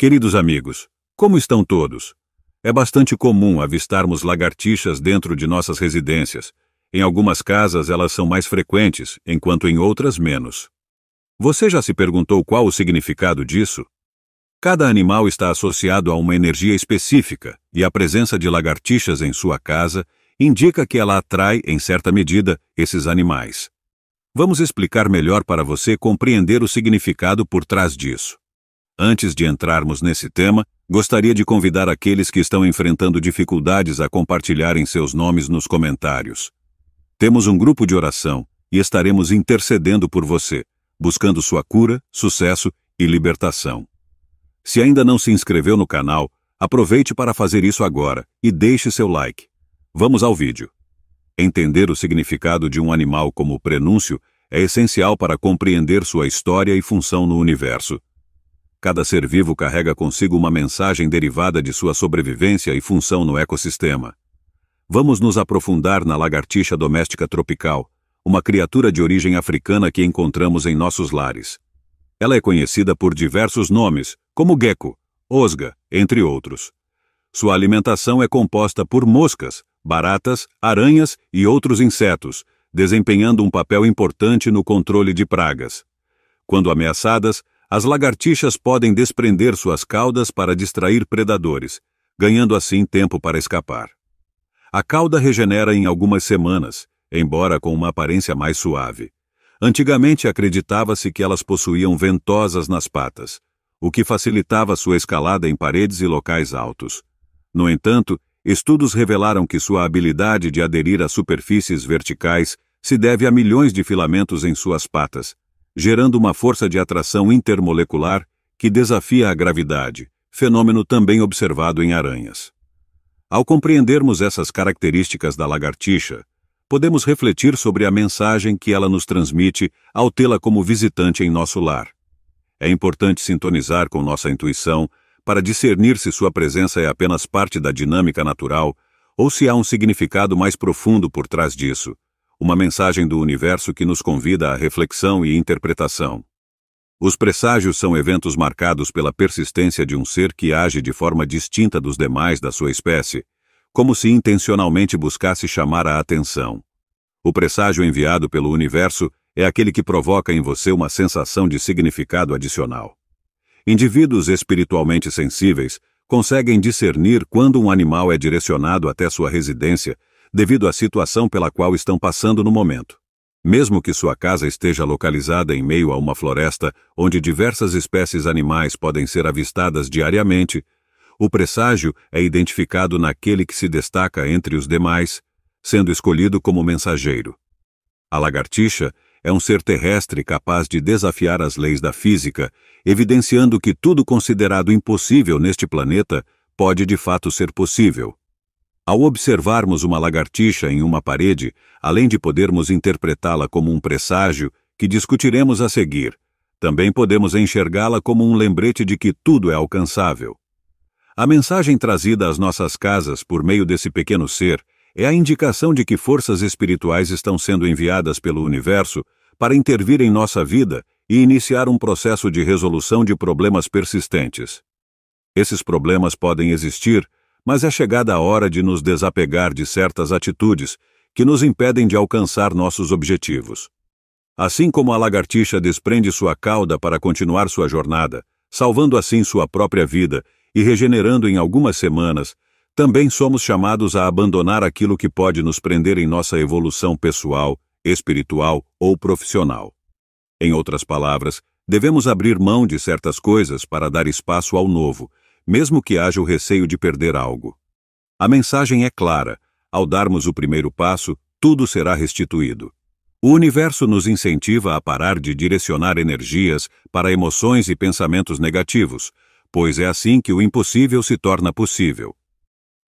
Queridos amigos, como estão todos? É bastante comum avistarmos lagartixas dentro de nossas residências. Em algumas casas elas são mais frequentes, enquanto em outras menos. Você já se perguntou qual o significado disso? Cada animal está associado a uma energia específica, e a presença de lagartixas em sua casa indica que ela atrai, em certa medida, esses animais. Vamos explicar melhor para você compreender o significado por trás disso. Antes de entrarmos nesse tema, gostaria de convidar aqueles que estão enfrentando dificuldades a compartilharem seus nomes nos comentários. Temos um grupo de oração e estaremos intercedendo por você, buscando sua cura, sucesso e libertação. Se ainda não se inscreveu no canal, aproveite para fazer isso agora e deixe seu like. Vamos ao vídeo. Entender o significado de um animal como prenúncio é essencial para compreender sua história e função no universo. Cada ser vivo carrega consigo uma mensagem derivada de sua sobrevivência e função no ecossistema. Vamos nos aprofundar na lagartixa doméstica tropical, uma criatura de origem africana que encontramos em nossos lares. Ela é conhecida por diversos nomes, como gecko, osga, entre outros. Sua alimentação é composta por moscas, baratas, aranhas e outros insetos, desempenhando um papel importante no controle de pragas. Quando ameaçadas, as lagartixas podem desprender suas caudas para distrair predadores, ganhando assim tempo para escapar. A cauda regenera em algumas semanas, embora com uma aparência mais suave. Antigamente acreditava-se que elas possuíam ventosas nas patas, o que facilitava sua escalada em paredes e locais altos. No entanto, estudos revelaram que sua habilidade de aderir a superfícies verticais se deve a milhões de filamentos em suas patas, gerando uma força de atração intermolecular que desafia a gravidade, fenômeno também observado em aranhas. Ao compreendermos essas características da lagartixa, podemos refletir sobre a mensagem que ela nos transmite ao tê-la como visitante em nosso lar. É importante sintonizar com nossa intuição para discernir se sua presença é apenas parte da dinâmica natural ou se há um significado mais profundo por trás disso, uma mensagem do universo que nos convida à reflexão e interpretação. Os presságios são eventos marcados pela persistência de um ser que age de forma distinta dos demais da sua espécie, como se intencionalmente buscasse chamar a atenção. O presságio enviado pelo universo é aquele que provoca em você uma sensação de significado adicional. Indivíduos espiritualmente sensíveis conseguem discernir quando um animal é direcionado até sua residência devido à situação pela qual estão passando no momento. Mesmo que sua casa esteja localizada em meio a uma floresta onde diversas espécies animais podem ser avistadas diariamente, o presságio é identificado naquele que se destaca entre os demais, sendo escolhido como mensageiro. A lagartixa é um ser terrestre capaz de desafiar as leis da física, evidenciando que tudo considerado impossível neste planeta pode de fato ser possível. Ao observarmos uma lagartixa em uma parede, além de podermos interpretá-la como um presságio, que discutiremos a seguir, também podemos enxergá-la como um lembrete de que tudo é alcançável. A mensagem trazida às nossas casas por meio desse pequeno ser é a indicação de que forças espirituais estão sendo enviadas pelo universo para intervir em nossa vida e iniciar um processo de resolução de problemas persistentes. Esses problemas podem existir mas é chegada a hora de nos desapegar de certas atitudes que nos impedem de alcançar nossos objetivos. Assim como a lagartixa desprende sua cauda para continuar sua jornada, salvando assim sua própria vida e regenerando em algumas semanas, também somos chamados a abandonar aquilo que pode nos prender em nossa evolução pessoal, espiritual ou profissional. Em outras palavras, devemos abrir mão de certas coisas para dar espaço ao novo, mesmo que haja o receio de perder algo. A mensagem é clara: ao darmos o primeiro passo, tudo será restituído. O universo nos incentiva a parar de direcionar energias para emoções e pensamentos negativos, pois é assim que o impossível se torna possível.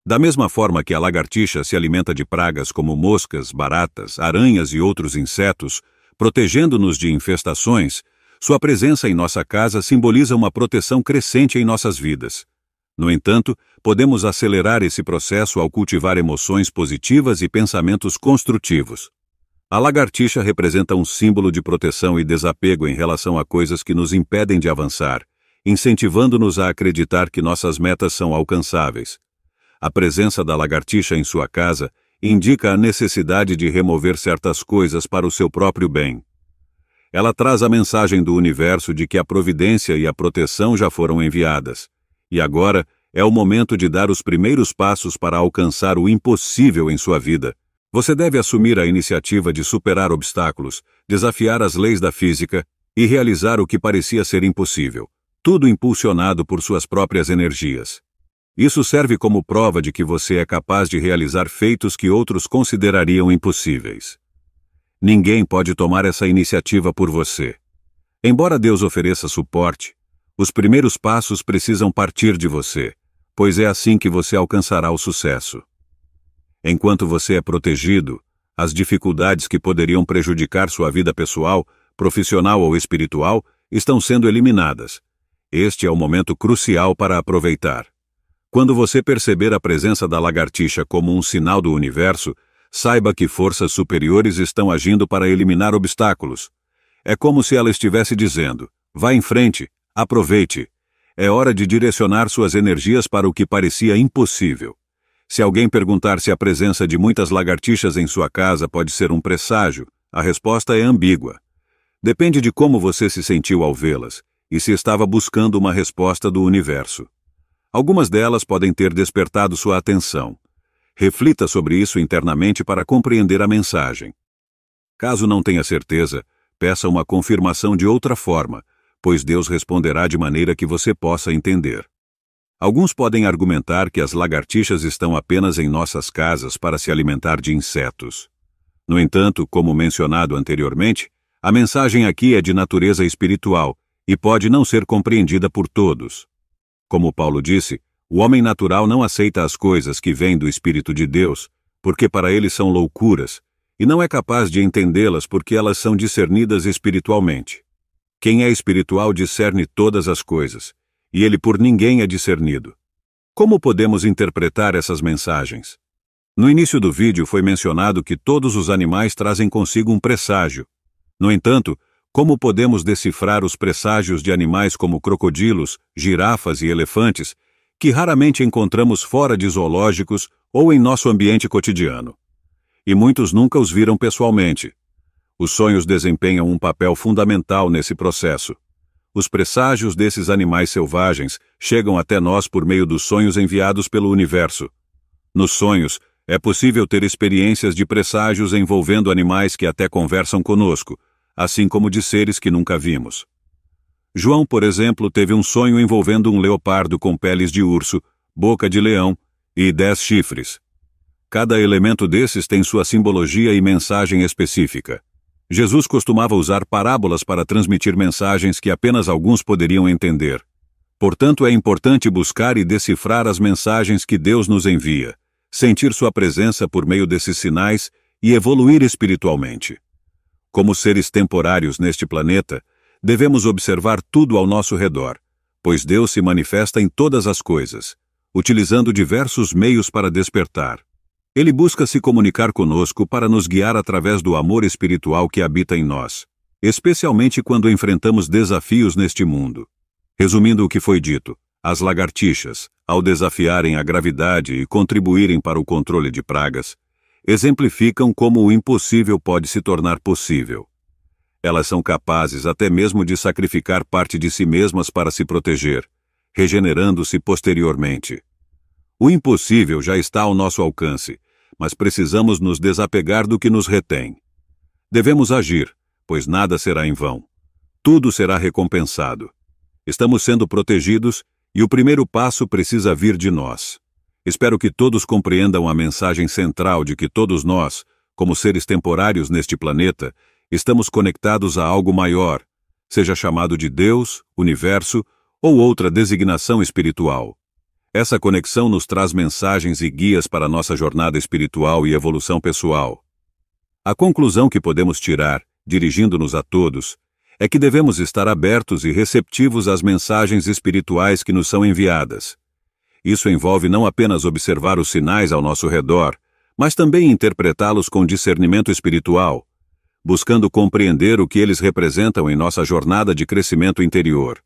Da mesma forma que a lagartixa se alimenta de pragas como moscas, baratas, aranhas e outros insetos, protegendo-nos de infestações, sua presença em nossa casa simboliza uma proteção crescente em nossas vidas. No entanto, podemos acelerar esse processo ao cultivar emoções positivas e pensamentos construtivos. A lagartixa representa um símbolo de proteção e desapego em relação a coisas que nos impedem de avançar, incentivando-nos a acreditar que nossas metas são alcançáveis. A presença da lagartixa em sua casa indica a necessidade de remover certas coisas para o seu próprio bem. Ela traz a mensagem do universo de que a providência e a proteção já foram enviadas. E agora é o momento de dar os primeiros passos para alcançar o impossível em sua vida. Você deve assumir a iniciativa de superar obstáculos, desafiar as leis da física e realizar o que parecia ser impossível, tudo impulsionado por suas próprias energias. Isso serve como prova de que você é capaz de realizar feitos que outros considerariam impossíveis. Ninguém pode tomar essa iniciativa por você. Embora Deus ofereça suporte, os primeiros passos precisam partir de você, pois é assim que você alcançará o sucesso. Enquanto você é protegido, as dificuldades que poderiam prejudicar sua vida pessoal, profissional ou espiritual estão sendo eliminadas. Este é o momento crucial para aproveitar. Quando você perceber a presença da lagartixa como um sinal do universo, saiba que forças superiores estão agindo para eliminar obstáculos. É como se ela estivesse dizendo: vá em frente, Aproveite. É hora de direcionar suas energias para o que parecia impossível. Se alguém perguntar se a presença de muitas lagartixas em sua casa pode ser um presságio, a resposta é ambígua. Depende de como você se sentiu ao vê-las e se estava buscando uma resposta do universo. Algumas delas podem ter despertado sua atenção. Reflita sobre isso internamente para compreender a mensagem. Caso não tenha certeza, peça uma confirmação de outra forma, pois Deus responderá de maneira que você possa entender. Alguns podem argumentar que as lagartixas estão apenas em nossas casas para se alimentar de insetos. No entanto, como mencionado anteriormente, a mensagem aqui é de natureza espiritual e pode não ser compreendida por todos. Como Paulo disse, o homem natural não aceita as coisas que vêm do Espírito de Deus, porque para ele são loucuras, e não é capaz de entendê-las porque elas são discernidas espiritualmente. Quem é espiritual discerne todas as coisas, e ele por ninguém é discernido. Como podemos interpretar essas mensagens? No início do vídeo foi mencionado que todos os animais trazem consigo um presságio. No entanto, como podemos decifrar os presságios de animais como crocodilos, girafas e elefantes, que raramente encontramos fora de zoológicos ou em nosso ambiente cotidiano? E muitos nunca os viram pessoalmente. Os sonhos desempenham um papel fundamental nesse processo. Os presságios desses animais selvagens chegam até nós por meio dos sonhos enviados pelo universo. Nos sonhos, é possível ter experiências de presságios envolvendo animais que até conversam conosco, assim como de seres que nunca vimos. João, por exemplo, teve um sonho envolvendo um leopardo com peles de urso, boca de leão e dez chifres. Cada elemento desses tem sua simbologia e mensagem específica. Jesus costumava usar parábolas para transmitir mensagens que apenas alguns poderiam entender. Portanto, é importante buscar e decifrar as mensagens que Deus nos envia, sentir sua presença por meio desses sinais e evoluir espiritualmente. Como seres temporários neste planeta, devemos observar tudo ao nosso redor, pois Deus se manifesta em todas as coisas, utilizando diversos meios para despertar, ele busca se comunicar conosco para nos guiar através do amor espiritual que habita em nós, especialmente quando enfrentamos desafios neste mundo. Resumindo o que foi dito, as lagartixas, ao desafiarem a gravidade e contribuírem para o controle de pragas, exemplificam como o impossível pode se tornar possível. Elas são capazes até mesmo de sacrificar parte de si mesmas para se proteger, regenerando-se posteriormente. O impossível já está ao nosso alcance, mas precisamos nos desapegar do que nos retém. Devemos agir, pois nada será em vão. Tudo será recompensado. Estamos sendo protegidos e o primeiro passo precisa vir de nós. Espero que todos compreendam a mensagem central de que todos nós, como seres temporários neste planeta, estamos conectados a algo maior, seja chamado de Deus, universo ou outra designação espiritual. Essa conexão nos traz mensagens e guias para nossa jornada espiritual e evolução pessoal. A conclusão que podemos tirar, dirigindo-nos a todos, é que devemos estar abertos e receptivos às mensagens espirituais que nos são enviadas. Isso envolve não apenas observar os sinais ao nosso redor, mas também interpretá-los com discernimento espiritual, buscando compreender o que eles representam em nossa jornada de crescimento interior.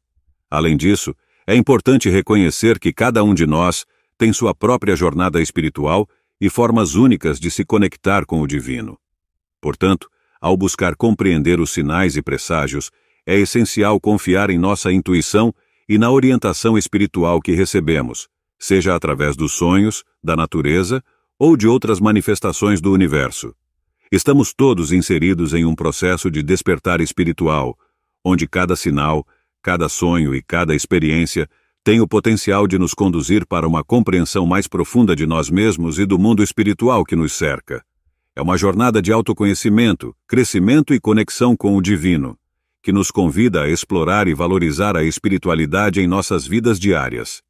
Além disso, é importante reconhecer que cada um de nós tem sua própria jornada espiritual e formas únicas de se conectar com o divino. Portanto, ao buscar compreender os sinais e presságios, é essencial confiar em nossa intuição e na orientação espiritual que recebemos, seja através dos sonhos, da natureza ou de outras manifestações do universo. Estamos todos inseridos em um processo de despertar espiritual, onde cada sinal cada sonho e cada experiência tem o potencial de nos conduzir para uma compreensão mais profunda de nós mesmos e do mundo espiritual que nos cerca. É uma jornada de autoconhecimento, crescimento e conexão com o divino, que nos convida a explorar e valorizar a espiritualidade em nossas vidas diárias.